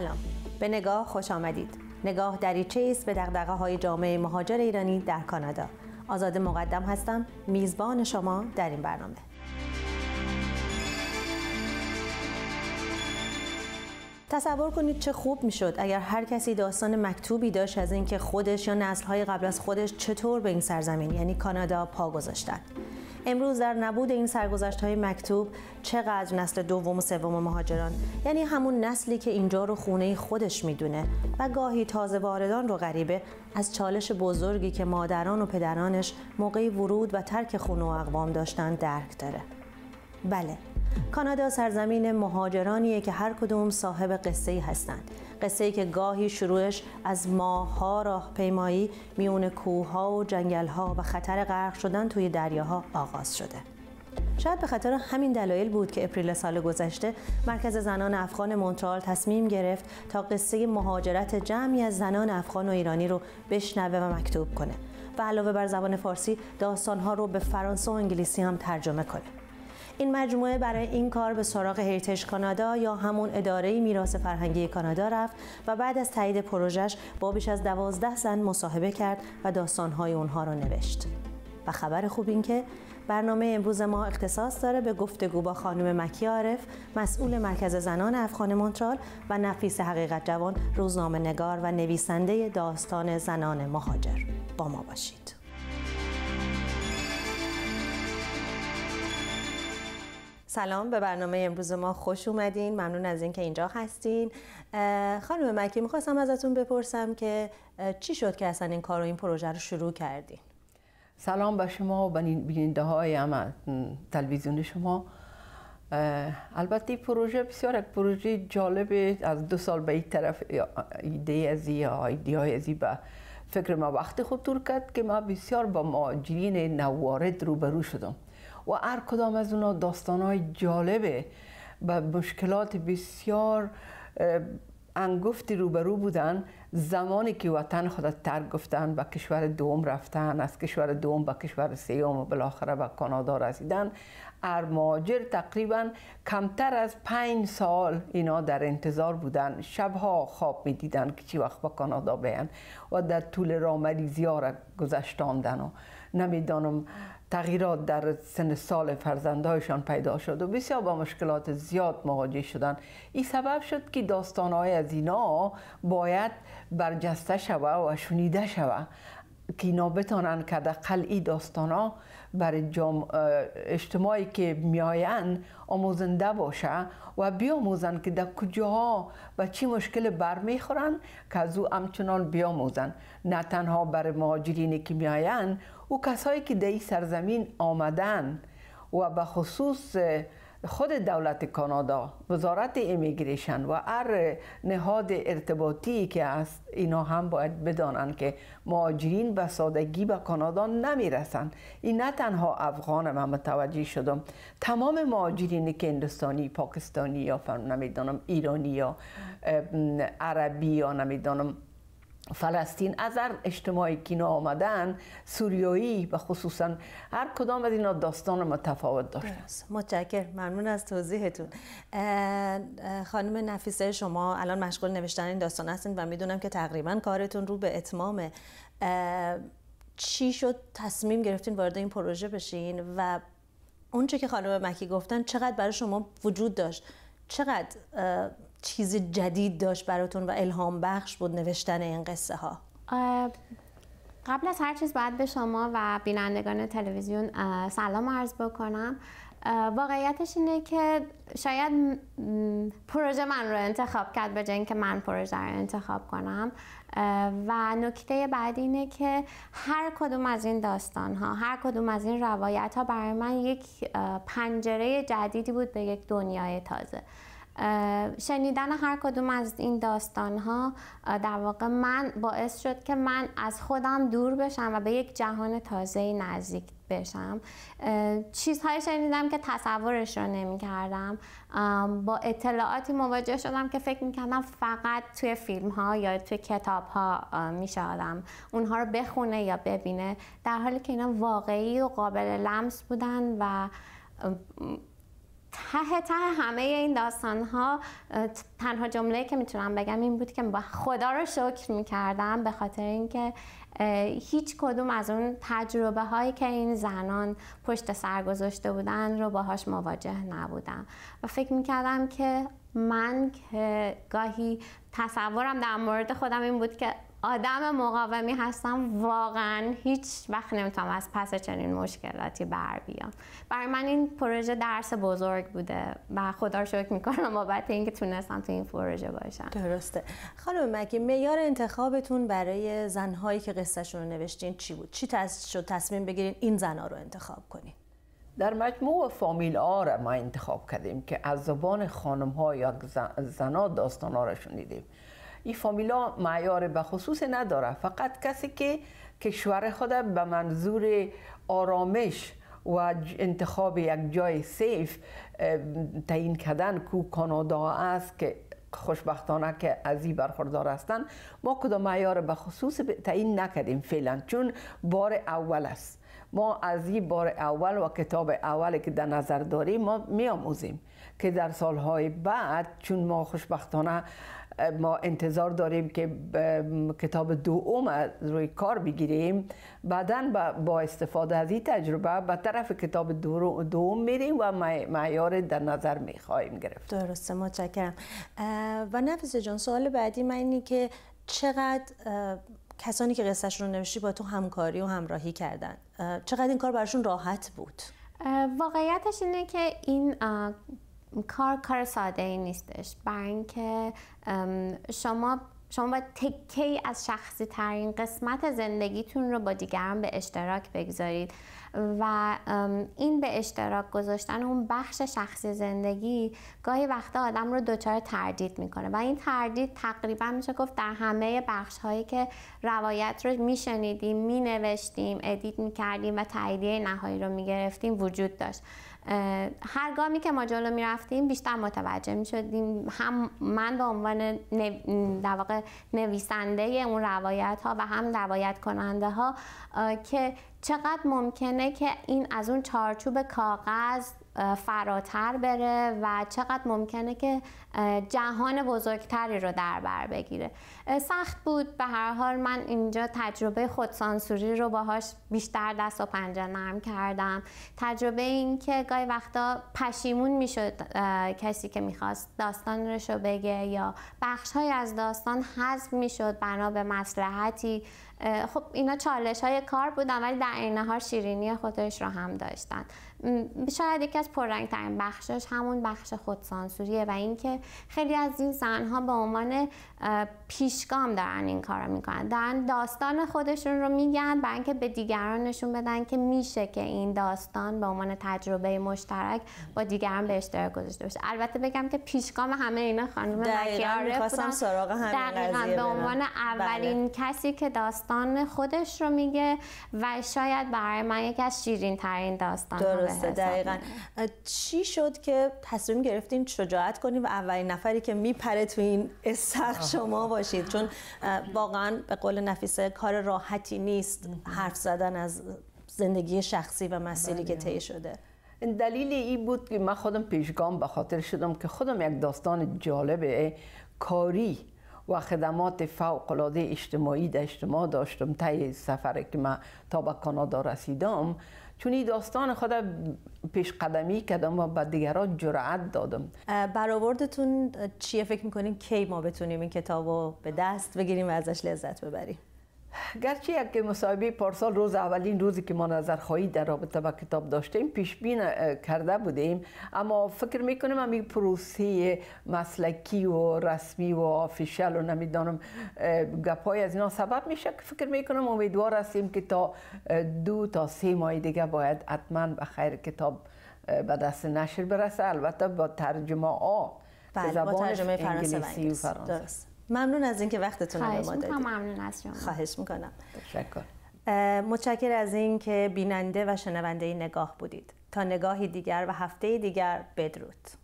سلام به نگاه خوش آمدید نگاه دریچه است به دقدقه های جامعه مهاجر ایرانی در کانادا آزاد مقدم هستم میزبان شما در این برنامه تصور کنید چه خوب میشد اگر هر کسی داستان مکتوبی داشت از اینکه خودش یا نسل‌های قبل از خودش چطور به این سرزمین یعنی کانادا پا گذاشتند امروز در نبود این سرگذشت های مکتوب چقدر نسل دوم و سوم مهاجران یعنی همون نسلی که اینجا رو خونه خودش میدونه و گاهی تازه واردان رو غریبه از چالش بزرگی که مادران و پدرانش موقع ورود و ترک خونه و اقوام داشتن درک داره بله کانادا سرزمین مهاجرانیه که هر کدوم صاحب قصه ای هستند قصه ای که گاهی شروعش از ماهها راهپیمایی میون کوهها و جنگلها و خطر غرق شدن توی دریاها آغاز شده شاید به خاطر همین دلایل بود که اپریل سال گذشته مرکز زنان افغان مونترال تصمیم گرفت تا قصه مهاجرت جمعی از زنان افغان و ایرانی رو بشنوه و مکتوب کنه و علاوه بر زبان فارسی داستانها رو به فرانسه و انگلیسی هم ترجمه کنه این مجموعه برای این کار به سراغ هیرتش کانادا یا همون اداره میراث فرهنگی کانادا رفت و بعد از تایید پروژش با بیش از دوازده زن مصاحبه کرد و داستانهای اونها را نوشت و خبر خوب این که برنامه امروز ما اختصاص داره به گفتگو با خانم مکی عارف مسئول مرکز زنان افغان مونترال و نفیس حقیقت جوان روزنامه نگار و نویسنده داستان زنان مهاجر با ما باشید سلام به برنامه امروز ما خوش اومدین ممنون از اینکه اینجا هستین خانم مکی میخواستم ازتون بپرسم که چی شد که اصلا این کار و این پروژه رو شروع کردین سلام به شما و بیننده های تلویزیون شما البته پروژه بسیار یک پروژه جالب از دو سال به این طرف ایده از ایده های از به فکر ما وقت خود کرد که ما بسیار با ماجرین نوارد روبرو شدم و هر کدام از اونا های جالبه و مشکلات بسیار انگفتی روبرو بودن زمانی که وطن خود ترک گفتن و کشور دوم رفتن از کشور دوم به کشور سیوم و بالاخره به کانادا رسیدن هر ماجر تقریبا کمتر از پنج سال اینا در انتظار بودن شبها خواب می دیدن که چی وقت به کانادا بیان و در طول رامری زیار گذشتاندن و نمیدانم تغییرات در سن سال فرزندهایشان پیدا شد و بسیار با مشکلات زیاد مواجه شدند این سبب شد که داستانهای از اینا باید برجسته شود و شنیده شود که اینا بتانن که دقل ای داستان ها برای اجتماعی که میاین آموزنده باشه و بیاموزن که در کجاها و چی مشکل برمیخورن که از او همچنان بیاموزن نه تنها برای مهاجرینی که میاین او کسایی که در این سرزمین آمدن و به خصوص خود دولت کانادا وزارت امیگریشن و هر نهاد ارتباطی که است اینا هم باید بدانند که مهاجرین به سادگی به کانادا نمیرسند این نه تنها افغان من متوجه شدم تمام مهاجرین که هندوستانی پاکستانی یا نمیدانم ایرانی یا عربی یا نمیدانم فلسطین از هر اجتماعی که اینا آمدن سوریایی و خصوصا هر کدام از اینا داستان متفاوت داشتن متشکر ممنون از توضیحتون خانم نفیسه شما الان مشغول نوشتن این داستان هستین و میدونم که تقریبا کارتون رو به اتمام چی شد تصمیم گرفتین وارد این پروژه بشین و اونچه که خانم مکی گفتن چقدر برای شما وجود داشت چقدر چیز جدید داشت براتون و الهام بخش بود نوشتن این قصه ها قبل از هر چیز باید به شما و بینندگان تلویزیون سلام عرض بکنم واقعیتش اینه که شاید پروژه من رو انتخاب کرد به اینکه که من پروژه رو انتخاب کنم و نکته بعد اینه که هر کدوم از این داستان ها هر کدوم از این روایت ها برای من یک پنجره جدیدی بود به یک دنیای تازه شنیدن هر کدوم از این داستان ها در واقع من باعث شد که من از خودم دور بشم و به یک جهان تازه نزدیک بشم چیزهایی شنیدم که تصورش رو نمی کردم با اطلاعاتی مواجه شدم که فکر می کردم فقط توی فیلم ها یا توی کتاب ها می اونها رو بخونه یا ببینه در حالی که اینا واقعی و قابل لمس بودن و ته ته همه این داستان ها تنها جمله که میتونم بگم این بود که خدا رو شکر میکردم به خاطر اینکه هیچ کدوم از اون تجربه هایی که این زنان پشت سر گذاشته بودن رو باهاش مواجه نبودم و فکر میکردم که من که گاهی تصورم در مورد خودم این بود که آدم مقاومی هستم واقعا هیچ وقت نمیتونم از پس چنین مشکلاتی بر بیام برای من این پروژه درس بزرگ بوده و خدا رو شکر میکنم بابت اینکه تونستم تو این پروژه باشم درسته خانم مکی معیار انتخابتون برای زنهایی که قصهشون رو نوشتین چی بود چی شد تصمیم بگیرین این زنها رو انتخاب کنین در مجموع فامیل آر ما انتخاب کردیم که از زبان خانم ها یا زن داستان ها شنیدیم این فامیلا معیار به خصوص نداره فقط کسی که کشور خود به منظور آرامش و انتخاب یک جای سیف تعیین کردن کو کانادا است که خوشبختانه که از این برخوردار هستند ما کدام معیار به خصوص تعیین نکردیم فعلا چون بار اول است ما از این بار اول و کتاب اولی که در نظر داریم ما میآموزیم که در سالهای بعد چون ما خوشبختانه ما انتظار داریم که کتاب دوم از روی کار بگیریم بعدا با استفاده از این تجربه به طرف کتاب دوم میریم و معیار در نظر میخواهیم گرفت درسته متشکرم و نفس جان سوال بعدی من که چقدر کسانی که قصه رو نوشتی با تو همکاری و همراهی کردن چقدر این کار براشون راحت بود واقعیتش اینه که این کار کار ساده ای نیستش برای اینکه شما شما باید تکه ای از شخصی ترین قسمت زندگیتون رو با دیگران به اشتراک بگذارید و این به اشتراک گذاشتن اون بخش شخصی زندگی گاهی وقتا آدم رو دچار تردید میکنه و این تردید تقریبا میشه گفت در همه بخش هایی که روایت رو میشنیدیم مینوشتیم ادیت میکردیم و تاییدیه نهایی رو میگرفتیم وجود داشت هر گامی که ما جلو می رفتیم بیشتر متوجه می شدیم هم من به عنوان در نویسنده اون روایت ها و هم روایت کننده ها که چقدر ممکنه که این از اون چارچوب کاغذ فراتر بره و چقدر ممکنه که جهان بزرگتری رو در بر بگیره سخت بود به هر حال من اینجا تجربه خودسانسوری رو باهاش بیشتر دست و پنجه نرم کردم تجربه این که گاهی وقتا پشیمون میشد کسی که میخواست داستان رو بگه یا بخش های از داستان حذف میشد بنا به مسلحتی خب اینا چالش های کار بودن ولی در این حال شیرینی خودش رو هم داشتن شاید یکی از پررنگ ترین بخشش همون بخش خودسانسوریه و اینکه خیلی از این زنها به عنوان پیشگام دارن این کار رو میکنن دارن داستان خودشون رو میگن برای اینکه به دیگران نشون بدن که میشه که این داستان به عنوان تجربه مشترک با دیگران به اشتراک گذاشته بشه البته بگم که پیشگام همه اینا خانم مکیاره بودن سراغ همین به عنوان اولین بله. کسی که داستان خودش رو میگه و شاید برای من یکی از شیرین ترین داستان درسته دقیقا چی شد که تصمیم گرفتین شجاعت کنیم و اولین نفری که میپره تو این استخ شما باشید چون واقعا به قول نفیسه کار راحتی نیست حرف زدن از زندگی شخصی و مسیری که بله. طی شده دلیلی این بود که من خودم پیشگام به خاطر شدم که خودم یک داستان جالب کاری و خدمات فوق العاده اجتماعی در اجتماع داشتم تای سفر که من تا به کانادا رسیدم چون این داستان خود پیش قدمی کردم و به دیگران جرأت دادم برآوردتون چیه فکر میکنین کی ما بتونیم این کتاب رو به دست بگیریم و ازش لذت ببریم گرچه یک مصاحبه پارسال روز اولین روزی که ما نظرخواهی در رابطه با کتاب داشتیم پیش بین کرده بودیم اما فکر میکنم این پروسه مسلکی و رسمی و آفیشل و نمیدانم گپای از اینا سبب میشه که فکر میکنم امیدوار هستیم که تا دو تا سه ماه دیگه باید حتما به خیر کتاب به دست نشر برسه البته با ترجمه آ بله با ترجمه فرانسه و انگلیسی ممنون از اینکه وقتتون رو به ما دادید ممنون از شما خواهش میکنم تشکر متشکر از اینکه بیننده و شنونده نگاه بودید تا نگاهی دیگر و هفته دیگر بدرود